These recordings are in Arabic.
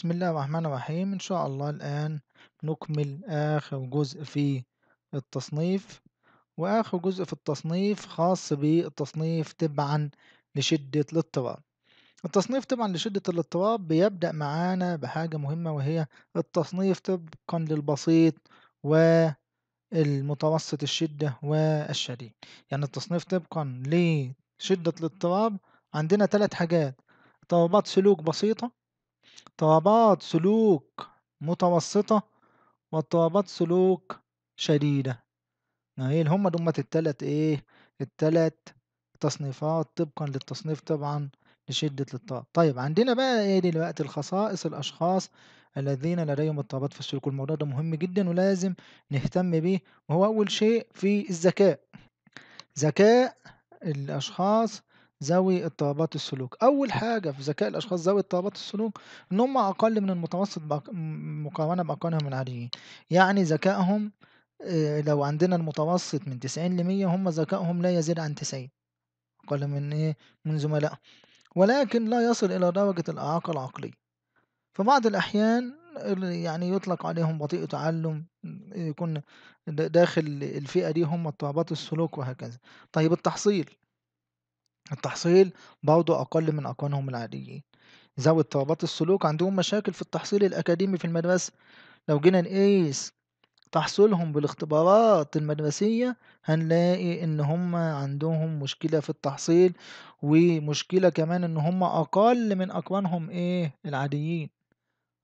بسم الله الرحمن الرحيم إن شاء الله الآن نكمل آخر جزء في التصنيف وآخر جزء في التصنيف خاص بالتصنيف تبعا لشدة الاضطراب التصنيف طبعا لشدة الاضطراب بيبدأ معانا بحاجة مهمة وهي التصنيف طبقا للبسيط والمتوسط الشدة والشديد يعني التصنيف طبقا لشدة الاضطراب عندنا ثلاث حاجات اضطرابات سلوك بسيطة اضطرابات سلوك متوسطة واضطرابات سلوك شديدة هي هم دول التلات ايه التلات تصنيفات طبقا للتصنيف طبعا لشدة الاضطراب طيب عندنا بقى ايه دلوقتي الخصائص الاشخاص الذين لديهم اضطرابات في السلوك والموضوع ده مهم جدا ولازم نهتم بيه وهو اول شيء في الذكاء ذكاء الاشخاص ذوي اضطرابات السلوك اول حاجه في ذكاء الاشخاص ذوي اضطرابات السلوك ان هم اقل من المتوسط مقارنه باقلهم العاديين يعني ذكائهم آه، لو عندنا المتوسط من 90 ل 100 هم ذكائهم لا يزيد عن 90 اقل من ايه من زملائهم ولكن لا يصل الى درجه الاعاقه العقليه في بعض الأحيان يعني يطلق عليهم بطيء تعلم يكون داخل الفئة دي هم اضطرابات السلوك وهكذا طيب التحصيل التحصيل برضه أقل من أقرانهم العاديين ذوي اضطرابات السلوك عندهم مشاكل في التحصيل الأكاديمي في المدرسة لو جينا نقيس تحصيلهم بالاختبارات المدرسية هنلاقي إن هم عندهم مشكلة في التحصيل ومشكلة كمان إن هم أقل من أقرانهم إيه العاديين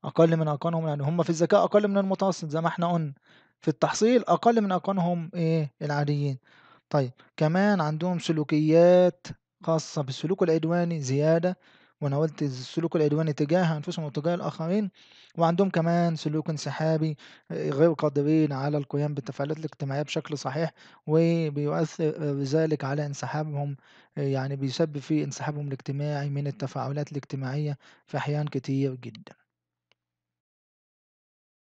أقل من أقرانهم يعني هم في الذكاء أقل من المتوسط زي ما إحنا قلنا في التحصيل أقل من أقرانهم إيه العاديين طيب كمان عندهم سلوكيات خاصة بالسلوك العدواني زيادة وناولت السلوك العدواني تجاه أنفسهم وتجاه الآخرين وعندهم كمان سلوك انسحابي آه، غير قادرين على القيام بالتفاعلات الاجتماعية بشكل صحيح وبيؤثر آه، ذلك على انسحابهم آه، يعني بيسبب في انسحابهم الاجتماعي من التفاعلات الاجتماعية في أحيان كتير جدا